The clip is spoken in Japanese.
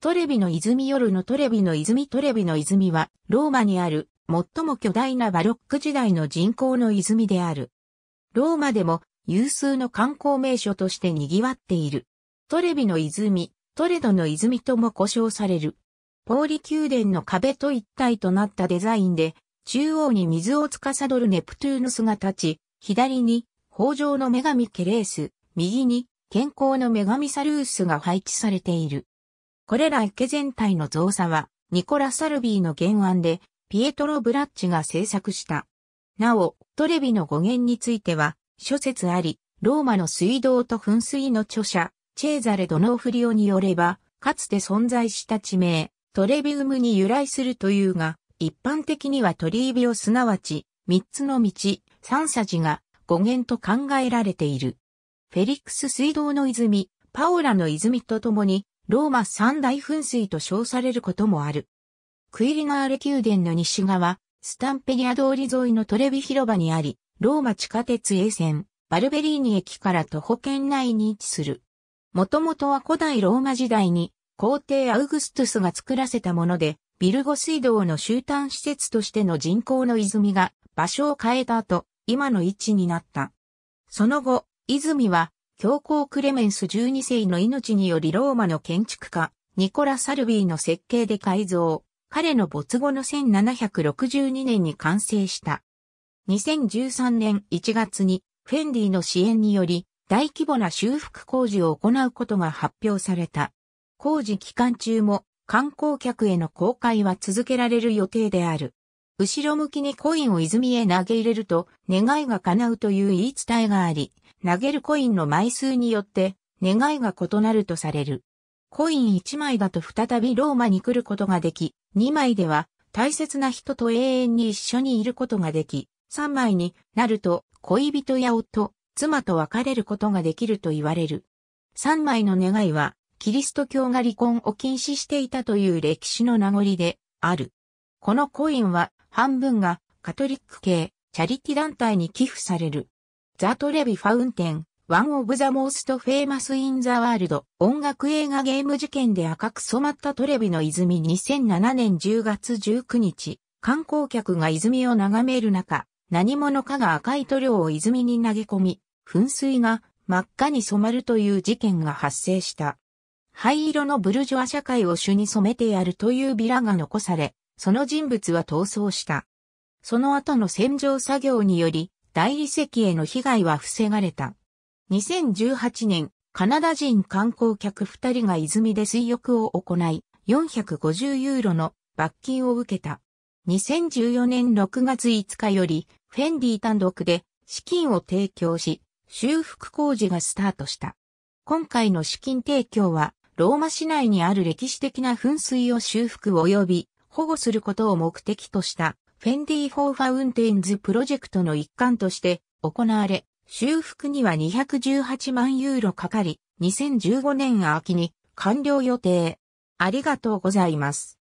トレビの泉夜のトレビの泉トレビの泉は、ローマにある、最も巨大なバロック時代の人工の泉である。ローマでも、有数の観光名所として賑わっている。トレビの泉、トレドの泉とも呼称される。ポーリ宮殿の壁と一体となったデザインで、中央に水を司るネプトゥーヌスが立ち、左に、豊穣の女神ケレース、右に、健康の女神サルースが配置されている。これら池全体の造作は、ニコラ・サルビーの原案で、ピエトロ・ブラッチが制作した。なお、トレビの語源については、諸説あり、ローマの水道と噴水の著者、チェーザレ・ドノーフリオによれば、かつて存在した地名、トレビウムに由来するというが、一般的には鳥居病すなわち、三つの道、三匙が語源と考えられている。フェリックス水道の泉、パオラの泉とともに、ローマ三大噴水と称されることもある。クイリナーレ宮殿の西側、スタンペニア通り沿いのトレビ広場にあり、ローマ地下鉄衛線、バルベリーニ駅から徒歩圏内に位置する。もともとは古代ローマ時代に皇帝アウグストゥスが作らせたもので、ビルゴ水道の終端施設としての人工の泉が場所を変えた後、今の位置になった。その後、泉は教皇クレメンス12世の命によりローマの建築家、ニコラ・サルビーの設計で改造、彼の没後の1762年に完成した。2013年1月にフェンディの支援により大規模な修復工事を行うことが発表された。工事期間中も観光客への公開は続けられる予定である。後ろ向きにコインを泉へ投げ入れると願いが叶うという言い伝えがあり、投げるコインの枚数によって願いが異なるとされる。コイン1枚だと再びローマに来ることができ、2枚では大切な人と永遠に一緒にいることができ、3枚になると恋人や夫、妻と別れることができると言われる。3枚の願いは、キリスト教が離婚を禁止していたという歴史の名残である。このコインは半分がカトリック系チャリティ団体に寄付される。ザ・トレビ・ファウンテン、ワン・オブ・ザ・モースト・フェイマス・イン・ザ・ワールド、音楽映画ゲーム事件で赤く染まったトレビの泉2007年10月19日、観光客が泉を眺める中、何者かが赤い塗料を泉に投げ込み、噴水が真っ赤に染まるという事件が発生した。灰色のブルジョア社会を主に染めてやるというビラが残され、その人物は逃走した。その後の洗浄作業により、大理石への被害は防がれた。2018年、カナダ人観光客2人が泉で水浴を行い、450ユーロの罰金を受けた。2014年6月5日より、フェンディ単独で資金を提供し、修復工事がスタートした。今回の資金提供は、ローマ市内にある歴史的な噴水を修復及び保護することを目的としたフェンディ・フォー・ファウンテンズプロジェクトの一環として行われ、修復には218万ユーロかかり、2015年秋に完了予定。ありがとうございます。